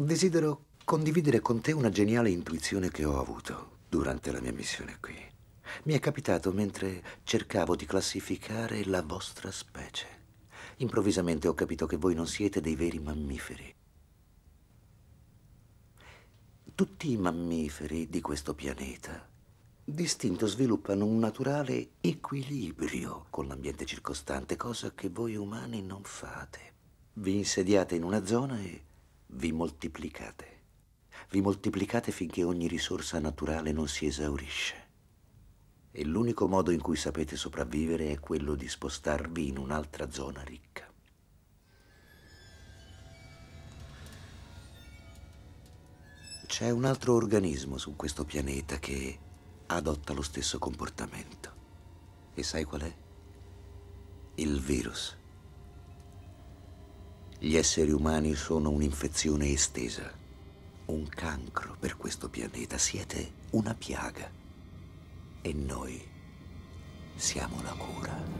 Desidero condividere con te una geniale intuizione che ho avuto durante la mia missione qui. Mi è capitato mentre cercavo di classificare la vostra specie. Improvvisamente ho capito che voi non siete dei veri mammiferi. Tutti i mammiferi di questo pianeta distinto sviluppano un naturale equilibrio con l'ambiente circostante, cosa che voi umani non fate. Vi insediate in una zona e vi moltiplicate. Vi moltiplicate finché ogni risorsa naturale non si esaurisce. E l'unico modo in cui sapete sopravvivere è quello di spostarvi in un'altra zona ricca. C'è un altro organismo su questo pianeta che adotta lo stesso comportamento. E sai qual è? Il virus. Gli esseri umani sono un'infezione estesa, un cancro per questo pianeta. Siete una piaga e noi siamo la cura.